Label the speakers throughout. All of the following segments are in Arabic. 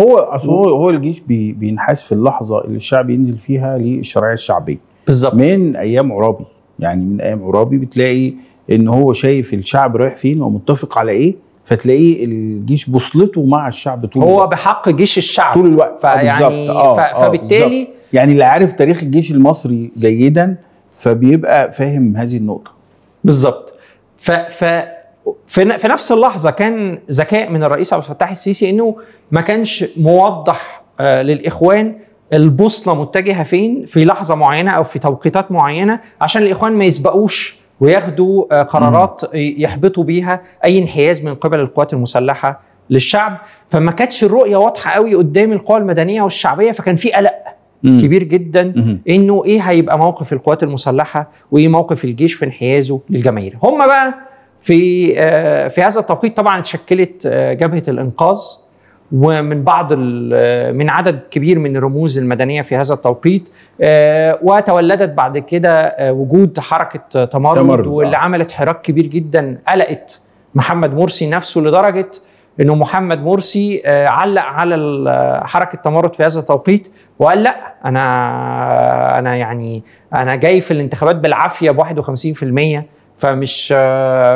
Speaker 1: هو اصل هو الجيش بي بينحاز في اللحظه اللي الشعب ينزل فيها للشرعيه الشعبيه بالظبط من ايام عرابي يعني من ايام عرابي بتلاقي ان هو شايف الشعب رايح فين ومتفق على ايه فتلاقيه الجيش بوصلته مع الشعب طول هو الوقت. بحق جيش الشعب طول الوقت فيعني آه, آه،, آه، فبالتالي آه يعني اللي عارف تاريخ الجيش المصري جيدا فبيبقى فاهم هذه النقطه بالظبط
Speaker 2: ف, ف في في نفس اللحظه كان ذكاء من الرئيس عبد الفتاح السيسي انه ما كانش موضح آه، للاخوان البوصله متجهه فين في لحظه معينه او في توقيتات معينه عشان الاخوان ما يسبقوش وياخدوا آه، قرارات يحبطوا بيها اي انحياز من قبل القوات المسلحه للشعب فما كانتش الرؤيه واضحه قوي قدام القوى المدنيه والشعبيه فكان في قلق كبير جدا انه ايه هيبقى موقف القوات المسلحه وايه موقف الجيش في انحيازه للجماهير هم بقى في آه، في هذا التوقيت طبعا اتشكلت آه، جبهه الانقاذ ومن بعض آه، من عدد كبير من الرموز المدنيه في هذا التوقيت وتولدت بعد كده وجود حركه تمرد, تمرد. واللي عملت حراك كبير جدا قلقت محمد مرسي نفسه لدرجه انه محمد مرسي علق على حركه تمرد في هذا التوقيت وقال لا انا انا يعني انا جاي في الانتخابات بالعافيه ب 51% فمش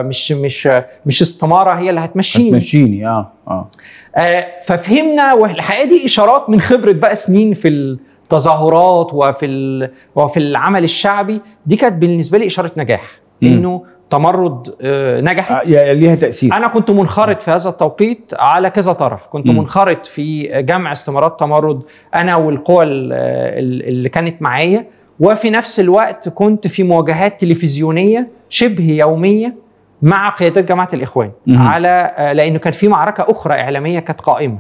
Speaker 2: مش مش مش استماره هي اللي هتمشيني هتمشيني آه،, اه اه, ففهمنا والحقيقه دي اشارات من خبره بقى سنين في التظاهرات وفي وفي العمل الشعبي دي كانت بالنسبه لي اشاره نجاح انه تمرد آه، نجحت
Speaker 1: آه ليها تاثير انا
Speaker 2: كنت منخرط في هذا التوقيت على كذا طرف كنت منخرط في جمع استمارات تمرد انا والقوى اللي كانت معايا وفي نفس الوقت كنت في مواجهات تلفزيونيه شبه يوميه مع قيادات جماعه الاخوان مم. على آه، لانه كان في معركه اخرى اعلاميه كانت قائمه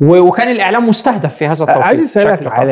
Speaker 2: وكان الاعلام مستهدف في هذا التوقيت عايز اسالك
Speaker 1: على